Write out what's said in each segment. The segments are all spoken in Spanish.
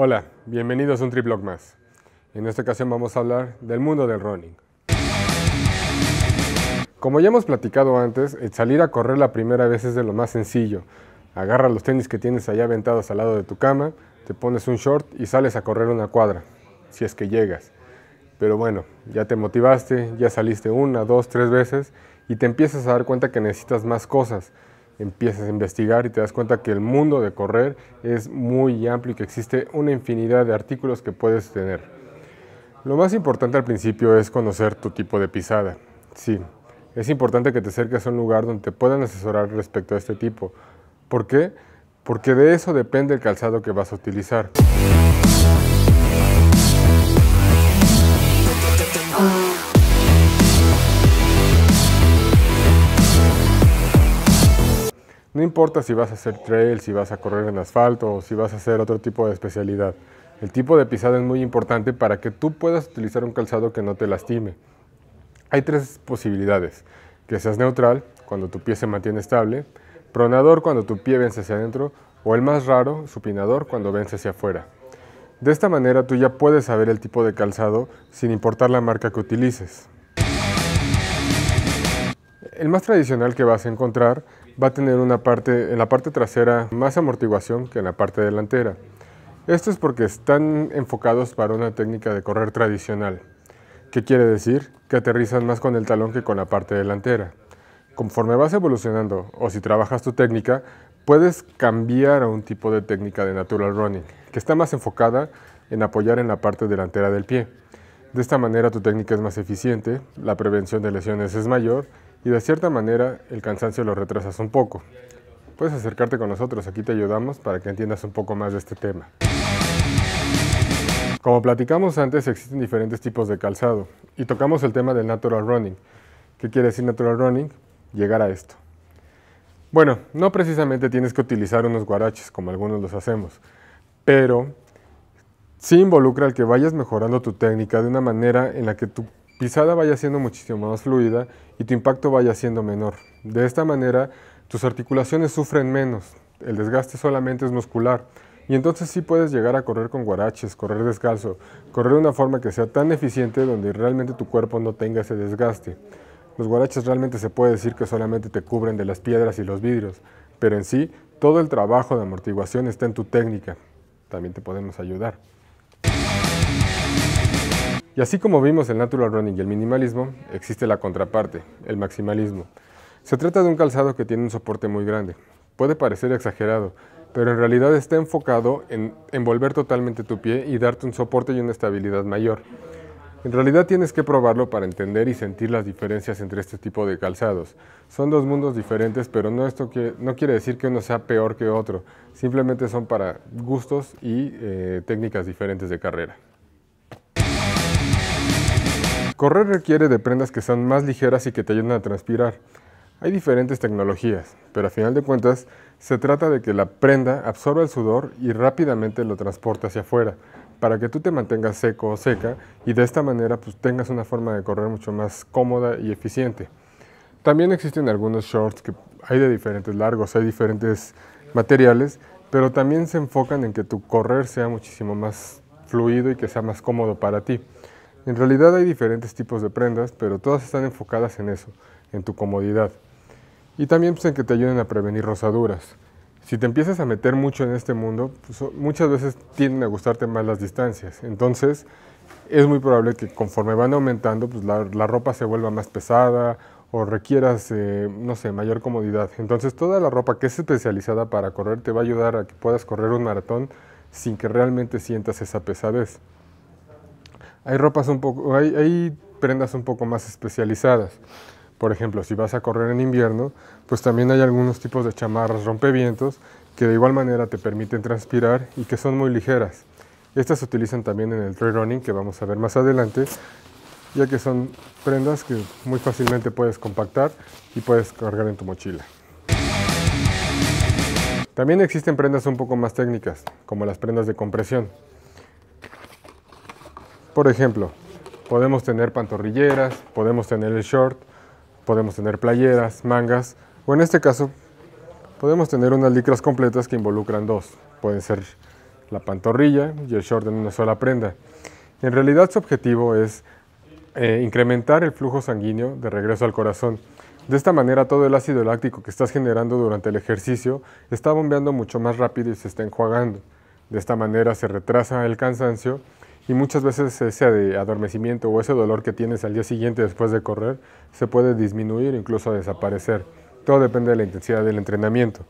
Hola, bienvenidos a un Triblog más. En esta ocasión vamos a hablar del mundo del running. Como ya hemos platicado antes, el salir a correr la primera vez es de lo más sencillo. Agarra los tenis que tienes allá aventados al lado de tu cama, te pones un short y sales a correr una cuadra, si es que llegas. Pero bueno, ya te motivaste, ya saliste una, dos, tres veces y te empiezas a dar cuenta que necesitas más cosas empiezas a investigar y te das cuenta que el mundo de correr es muy amplio y que existe una infinidad de artículos que puedes tener. Lo más importante al principio es conocer tu tipo de pisada. Sí, es importante que te acerques a un lugar donde te puedan asesorar respecto a este tipo. ¿Por qué? Porque de eso depende el calzado que vas a utilizar. No importa si vas a hacer trail, si vas a correr en asfalto o si vas a hacer otro tipo de especialidad. El tipo de pisada es muy importante para que tú puedas utilizar un calzado que no te lastime. Hay tres posibilidades. Que seas neutral, cuando tu pie se mantiene estable, pronador cuando tu pie vence hacia adentro o el más raro, supinador, cuando vence hacia afuera. De esta manera tú ya puedes saber el tipo de calzado sin importar la marca que utilices. El más tradicional que vas a encontrar va a tener una parte, en la parte trasera más amortiguación que en la parte delantera. Esto es porque están enfocados para una técnica de correr tradicional. ¿Qué quiere decir? Que aterrizan más con el talón que con la parte delantera. Conforme vas evolucionando o si trabajas tu técnica, puedes cambiar a un tipo de técnica de natural running, que está más enfocada en apoyar en la parte delantera del pie. De esta manera tu técnica es más eficiente, la prevención de lesiones es mayor y de cierta manera el cansancio lo retrasas un poco. Puedes acercarte con nosotros, aquí te ayudamos para que entiendas un poco más de este tema. Como platicamos antes, existen diferentes tipos de calzado y tocamos el tema del natural running. ¿Qué quiere decir natural running? Llegar a esto. Bueno, no precisamente tienes que utilizar unos guaraches como algunos los hacemos, pero sí involucra el que vayas mejorando tu técnica de una manera en la que tú pisada vaya siendo muchísimo más fluida y tu impacto vaya siendo menor. De esta manera, tus articulaciones sufren menos, el desgaste solamente es muscular, y entonces sí puedes llegar a correr con guaraches, correr descalzo, correr de una forma que sea tan eficiente donde realmente tu cuerpo no tenga ese desgaste. Los guaraches realmente se puede decir que solamente te cubren de las piedras y los vidrios, pero en sí todo el trabajo de amortiguación está en tu técnica. También te podemos ayudar. Y así como vimos el natural running y el minimalismo, existe la contraparte, el maximalismo. Se trata de un calzado que tiene un soporte muy grande. Puede parecer exagerado, pero en realidad está enfocado en envolver totalmente tu pie y darte un soporte y una estabilidad mayor. En realidad tienes que probarlo para entender y sentir las diferencias entre este tipo de calzados. Son dos mundos diferentes, pero no, esto no quiere decir que uno sea peor que otro. Simplemente son para gustos y eh, técnicas diferentes de carrera. Correr requiere de prendas que sean más ligeras y que te ayuden a transpirar. Hay diferentes tecnologías, pero a final de cuentas se trata de que la prenda absorba el sudor y rápidamente lo transporte hacia afuera, para que tú te mantengas seco o seca y de esta manera pues, tengas una forma de correr mucho más cómoda y eficiente. También existen algunos shorts que hay de diferentes largos, hay diferentes materiales, pero también se enfocan en que tu correr sea muchísimo más fluido y que sea más cómodo para ti. En realidad hay diferentes tipos de prendas, pero todas están enfocadas en eso, en tu comodidad. Y también pues, en que te ayuden a prevenir rosaduras. Si te empiezas a meter mucho en este mundo, pues, muchas veces tienden a gustarte más las distancias. Entonces, es muy probable que conforme van aumentando, pues, la, ropa se vuelva más pesada o requieras, eh, no sé, mayor comodidad. Entonces, toda la ropa que es especializada para correr te va a ayudar a que puedas correr un maratón sin que realmente sientas esa pesadez. Hay ropas un poco, hay, prendas un poco más especializadas. Por ejemplo, si vas a correr en invierno, pues también hay algunos tipos de chamarras rompevientos que de igual manera te permiten transpirar y que son muy ligeras. Estas se utilizan también en el trail running que vamos a ver más adelante, ya que son prendas que muy fácilmente puedes compactar y puedes cargar en tu mochila. También existen prendas un poco más técnicas, como las prendas de compresión, por ejemplo, podemos tener pantorrilleras, podemos tener el short, podemos tener playeras, mangas, o en este caso, podemos tener unas licras completas que involucran dos. Pueden ser la pantorrilla y el short en una sola prenda. En realidad su objetivo es eh, incrementar el flujo sanguíneo de regreso al corazón. De esta manera todo el ácido láctico que estás generando durante el ejercicio está bombeando mucho más rápido y se está enjuagando. De esta manera se retrasa el cansancio y muchas veces ese adormecimiento o ese dolor que tienes al día siguiente después de correr se puede disminuir, incluso desaparecer. Todo depende de la intensidad del entrenamiento.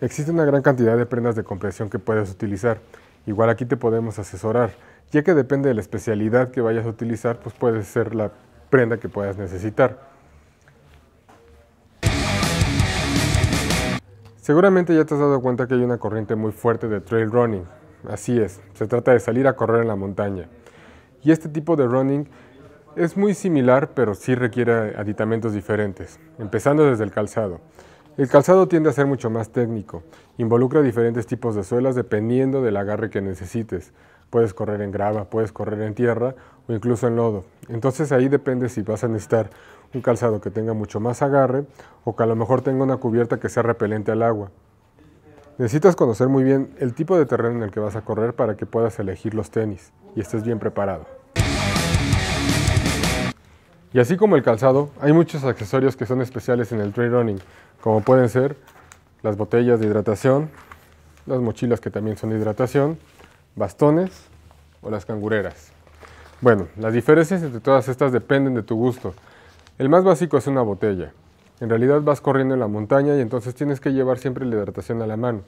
Existe una gran cantidad de prendas de compresión que puedes utilizar. Igual aquí te podemos asesorar, ya que depende de la especialidad que vayas a utilizar, pues puede ser la prenda que puedas necesitar. Seguramente ya te has dado cuenta que hay una corriente muy fuerte de trail running, Así es, se trata de salir a correr en la montaña. Y este tipo de running es muy similar, pero sí requiere aditamentos diferentes, empezando desde el calzado. El calzado tiende a ser mucho más técnico, involucra diferentes tipos de suelas dependiendo del agarre que necesites. Puedes correr en grava, puedes correr en tierra o incluso en lodo. Entonces ahí depende si vas a necesitar un calzado que tenga mucho más agarre o que a lo mejor tenga una cubierta que sea repelente al agua. Necesitas conocer muy bien el tipo de terreno en el que vas a correr para que puedas elegir los tenis y estés bien preparado. Y así como el calzado, hay muchos accesorios que son especiales en el trail running, como pueden ser las botellas de hidratación, las mochilas que también son de hidratación, bastones o las cangureras. Bueno, las diferencias entre todas estas dependen de tu gusto. El más básico es una botella, en realidad vas corriendo en la montaña y entonces tienes que llevar siempre la hidratación a la mano.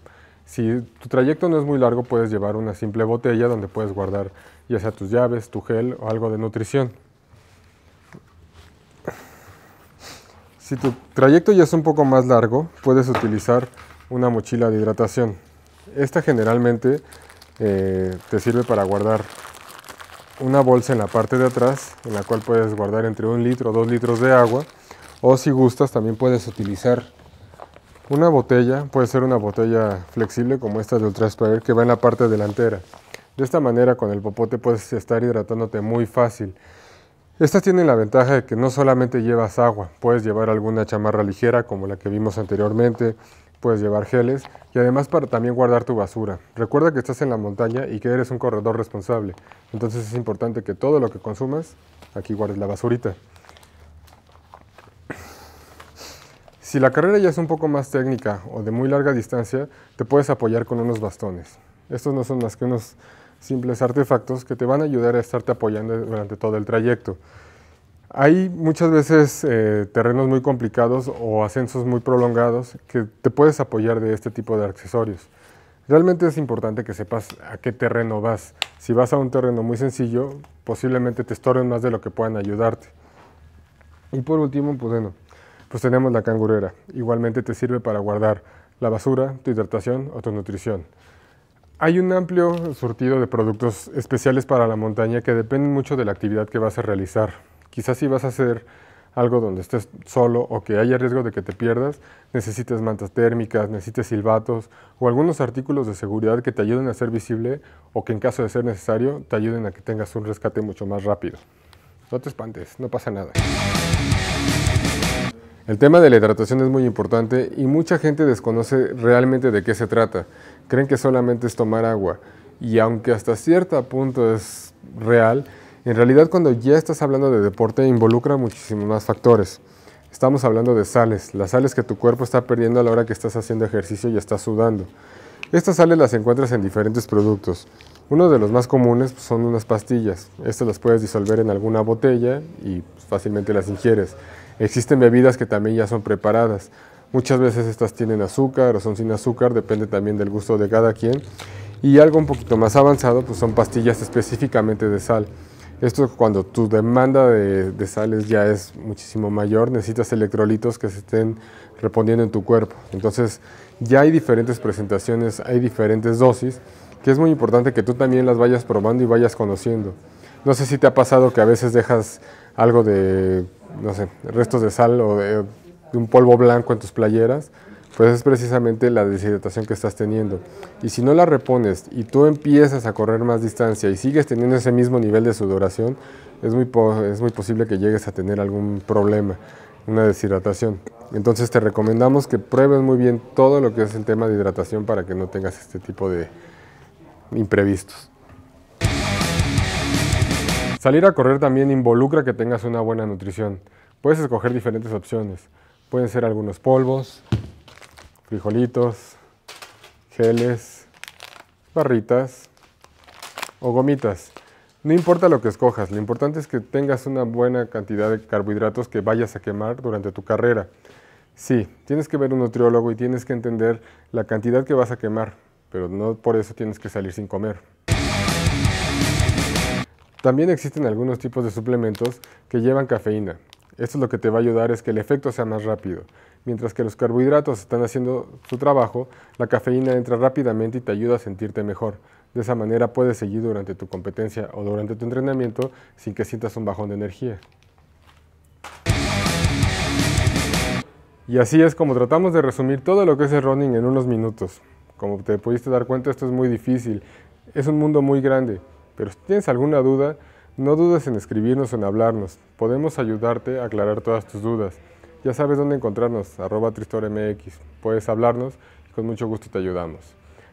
Si tu trayecto no es muy largo, puedes llevar una simple botella donde puedes guardar ya sea tus llaves, tu gel o algo de nutrición. Si tu trayecto ya es un poco más largo, puedes utilizar una mochila de hidratación. Esta generalmente eh, te sirve para guardar una bolsa en la parte de atrás, en la cual puedes guardar entre un litro o dos litros de agua o si gustas, también puedes utilizar una botella, puede ser una botella flexible como esta del Ultra que va en la parte delantera. De esta manera con el popote puedes estar hidratándote muy fácil. Estas tienen la ventaja de que no solamente llevas agua, puedes llevar alguna chamarra ligera como la que vimos anteriormente, puedes llevar geles y además para también guardar tu basura. Recuerda que estás en la montaña y que eres un corredor responsable, entonces es importante que todo lo que consumas aquí guardes la basurita. Si la carrera ya es un poco más técnica o de muy larga distancia, te puedes apoyar con unos bastones. Estos no son más que unos simples artefactos que te van a ayudar a estarte apoyando durante todo el trayecto. Hay muchas veces eh, terrenos muy complicados o ascensos muy prolongados que te puedes apoyar de este tipo de accesorios. Realmente es importante que sepas a qué terreno vas. Si vas a un terreno muy sencillo, posiblemente te estorben más de lo que puedan ayudarte. Y por último, pues bueno, pues tenemos la cangurera. Igualmente te sirve para guardar la basura, tu hidratación o tu nutrición. Hay un amplio surtido de productos especiales para la montaña que dependen mucho de la actividad que vas a realizar. Quizás si vas a hacer algo donde estés solo o que haya riesgo de que te pierdas, necesites mantas térmicas, necesites silbatos o algunos artículos de seguridad que te ayuden a ser visible o que en caso de ser necesario te ayuden a que tengas un rescate mucho más rápido. No te espantes, no pasa nada. El tema de la hidratación es muy importante y mucha gente desconoce realmente de qué se trata. Creen que solamente es tomar agua y aunque hasta cierto punto es real, en realidad cuando ya estás hablando de deporte involucra muchísimos más factores. Estamos hablando de sales, las sales que tu cuerpo está perdiendo a la hora que estás haciendo ejercicio y estás sudando. Estas sales las encuentras en diferentes productos. Uno de los más comunes son unas pastillas. Estas las puedes disolver en alguna botella y fácilmente las ingieres. Existen bebidas que también ya son preparadas. Muchas veces estas tienen azúcar o son sin azúcar, depende también del gusto de cada quien. Y algo un poquito más avanzado, pues son pastillas específicamente de sal. Esto cuando tu demanda de, sales ya es muchísimo mayor, necesitas electrolitos que se estén respondiendo en tu cuerpo. Entonces ya hay diferentes presentaciones, hay diferentes dosis, que es muy importante que tú también las vayas probando y vayas conociendo. No sé si te ha pasado que a veces dejas algo de, no sé, restos de sal o de, un polvo blanco en tus playeras, pues es precisamente la deshidratación que estás teniendo. Y si no la repones y tú empiezas a correr más distancia y sigues teniendo ese mismo nivel de sudoración, es muy, es muy posible que llegues a tener algún problema, una deshidratación. Entonces te recomendamos que pruebes muy bien todo lo que es el tema de hidratación para que no tengas este tipo de imprevistos. Salir a correr también involucra que tengas una buena nutrición. Puedes escoger diferentes opciones. Pueden ser algunos polvos, frijolitos, geles, barritas o gomitas. No importa lo que escojas, lo importante es que tengas una buena cantidad de carbohidratos que vayas a quemar durante tu carrera. Sí, tienes que ver un nutriólogo y tienes que entender la cantidad que vas a quemar, pero no por eso tienes que salir sin comer. También existen algunos tipos de suplementos que llevan cafeína. Esto es lo que te va a ayudar es que el efecto sea más rápido. Mientras que los carbohidratos están haciendo su trabajo, la cafeína entra rápidamente y te ayuda a sentirte mejor. De esa manera puedes seguir durante tu competencia o durante tu entrenamiento sin que sientas un bajón de energía. Y así es como tratamos de resumir todo lo que es el running en unos minutos. Como te pudiste dar cuenta, esto es muy difícil. Es un mundo muy grande. Pero si tienes alguna duda, no dudes en escribirnos o en hablarnos. Podemos ayudarte a aclarar todas tus dudas. Ya sabes dónde encontrarnos, arroba Puedes hablarnos y con mucho gusto te ayudamos.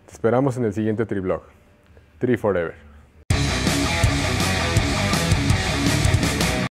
Te esperamos en el siguiente Triblog. Tri Forever.